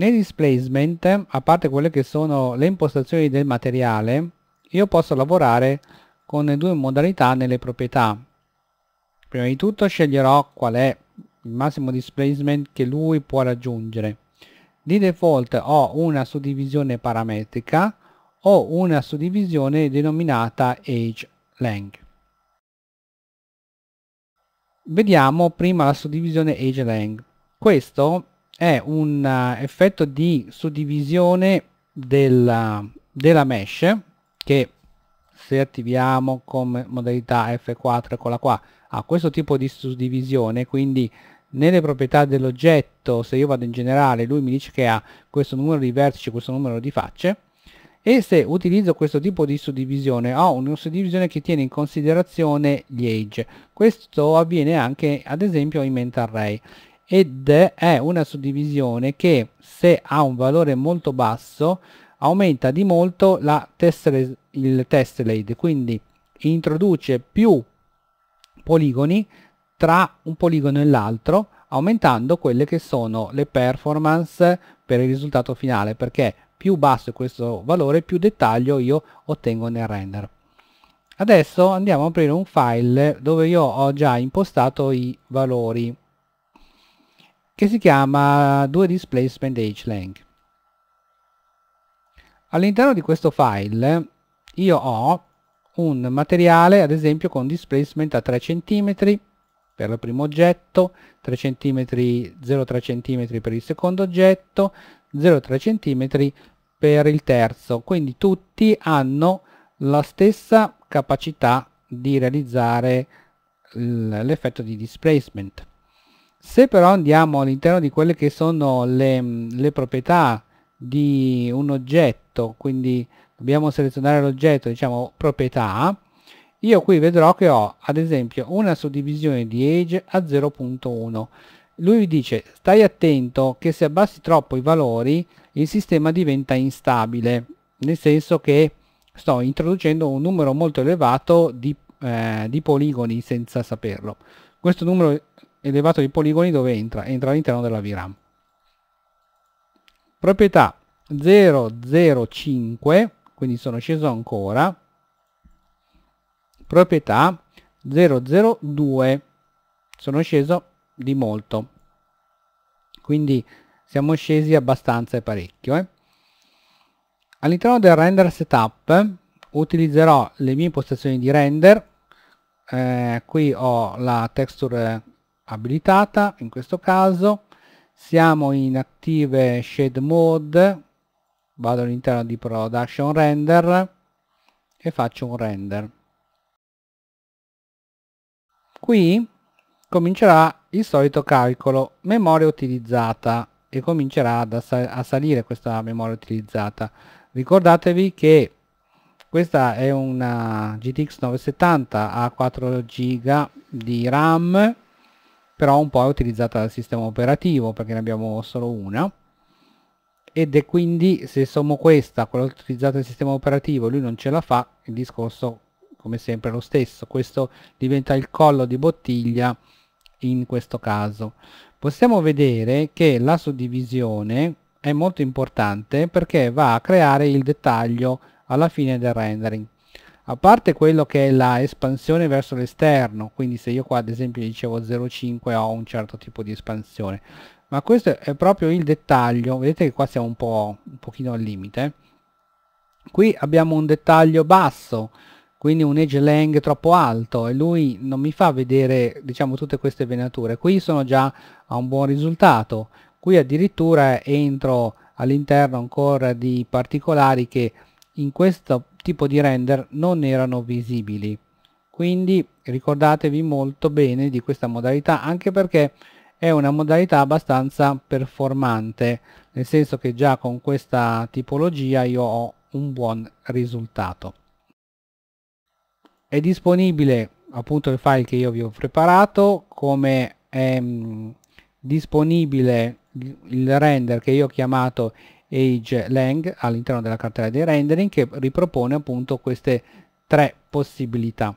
nei displacement a parte quelle che sono le impostazioni del materiale io posso lavorare con le due modalità nelle proprietà prima di tutto sceglierò qual è il massimo displacement che lui può raggiungere di default ho una suddivisione parametrica o una suddivisione denominata age length vediamo prima la suddivisione age length questo è un eh, effetto di suddivisione della, della mesh che se attiviamo come modalità F4 eccola qua ha questo tipo di suddivisione quindi nelle proprietà dell'oggetto se io vado in generale lui mi dice che ha questo numero di vertici questo numero di facce e se utilizzo questo tipo di suddivisione ho una suddivisione che tiene in considerazione gli age questo avviene anche ad esempio in ment array ed è una suddivisione che se ha un valore molto basso aumenta di molto la test il tessellate quindi introduce più poligoni tra un poligono e l'altro aumentando quelle che sono le performance per il risultato finale perché più basso è questo valore più dettaglio io ottengo nel render adesso andiamo a aprire un file dove io ho già impostato i valori che si chiama 2 displacement age length all'interno di questo file io ho un materiale ad esempio con displacement a 3 cm per il primo oggetto 3 cm 0,3 cm per il secondo oggetto 0,3 cm per il terzo quindi tutti hanno la stessa capacità di realizzare l'effetto di displacement se però andiamo all'interno di quelle che sono le, le proprietà di un oggetto, quindi dobbiamo selezionare l'oggetto, diciamo proprietà, io qui vedrò che ho ad esempio una suddivisione di age a 0.1 lui dice stai attento che se abbassi troppo i valori il sistema diventa instabile nel senso che sto introducendo un numero molto elevato di, eh, di poligoni senza saperlo questo numero elevato di poligoni dove entra? Entra all'interno della VRAM. Proprietà 005, quindi sono sceso ancora. Proprietà 002, sono sceso di molto. Quindi siamo scesi abbastanza e parecchio. Eh? All'interno del render setup utilizzerò le mie impostazioni di render. Eh, qui ho la texture abilitata in questo caso siamo in active shade mode vado all'interno di production render e faccio un render qui comincerà il solito calcolo memoria utilizzata e comincerà sal a salire questa memoria utilizzata ricordatevi che questa è una GTX 970 a 4 GB di RAM però un po' è utilizzata dal sistema operativo perché ne abbiamo solo una ed è quindi se sommo questa quella utilizzata dal sistema operativo lui non ce la fa il discorso come sempre è lo stesso questo diventa il collo di bottiglia in questo caso possiamo vedere che la suddivisione è molto importante perché va a creare il dettaglio alla fine del rendering a parte quello che è la espansione verso l'esterno quindi se io qua ad esempio dicevo 0,5 ho un certo tipo di espansione ma questo è proprio il dettaglio vedete che qua siamo un po' un pochino al limite qui abbiamo un dettaglio basso quindi un edge length troppo alto e lui non mi fa vedere diciamo tutte queste venature qui sono già a un buon risultato qui addirittura entro all'interno ancora di particolari che in questo tipo di render non erano visibili quindi ricordatevi molto bene di questa modalità anche perché è una modalità abbastanza performante nel senso che già con questa tipologia io ho un buon risultato è disponibile appunto il file che io vi ho preparato come è mh, mm, disponibile il render che io ho chiamato Age Lang all'interno della cartella dei rendering che ripropone appunto queste tre possibilità.